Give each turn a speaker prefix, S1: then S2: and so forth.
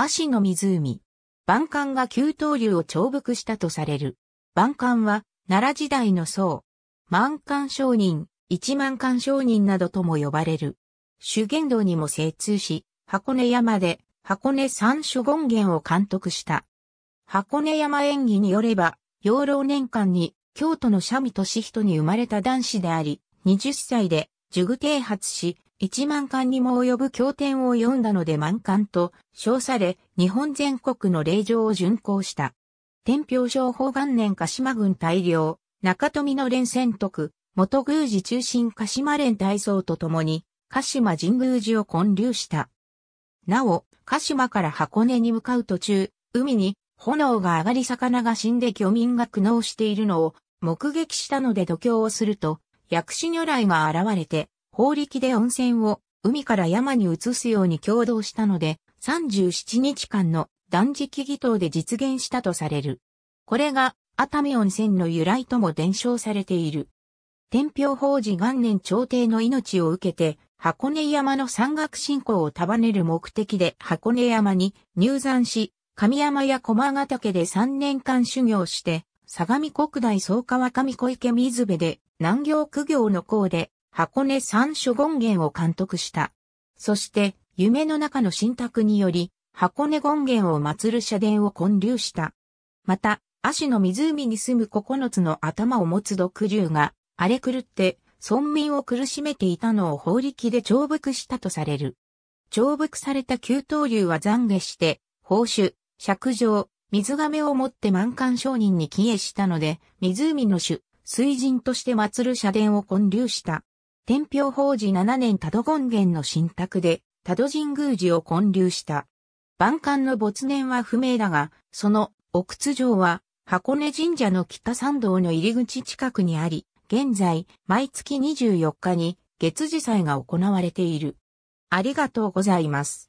S1: 足の湖。万貫が旧東流を重伏したとされる。万貫は、奈良時代の僧。万貫商人、一万貫商人などとも呼ばれる。修験道にも精通し、箱根山で、箱根三種権言を監督した。箱根山演技によれば、養老年間に、京都の三味敏人に生まれた男子であり、20歳で、塾帝発し、1万巻にも及ぶ経典を読んだので満巻と称され、日本全国の霊場を巡行した。天平商法元年鹿島軍大領、中富の連戦徳、元宮寺中心鹿島連大僧と共に、鹿島神宮寺を建立した。なお、鹿島から箱根に向かう途中、海に炎が上がり魚が死んで漁民が苦悩しているのを目撃したので度胸をすると、薬師如来が現れて、法力で温泉を海から山に移すように共同したので、37日間の断食祈祷で実現したとされる。これが熱海温泉の由来とも伝承されている。天平法事元年朝廷の命を受けて、箱根山の山岳信仰を束ねる目的で箱根山に入山し、神山や駒ヶ岳で3年間修行して、相模国大総川上小池水辺で南行苦行の功で箱根三所権現を監督した。そして、夢の中の信託により、箱根権現を祀る社殿を建立した。また、足の湖に住む九つの頭を持つ毒竜が、荒れ狂って、村民を苦しめていたのを法力で懲伏したとされる。懲伏された九刀流は懺悔して、報酬、釈状、水亀を持って満館商人に帰依したので、湖の主、水人として祀る社殿を建立した。天平法寺7年多度権現の神託で、多度神宮寺を建立した。万館の没年は不明だが、その奥津城は箱根神社の北参道の入り口近くにあり、現在、毎月24日に月次祭が行われている。ありがとうございます。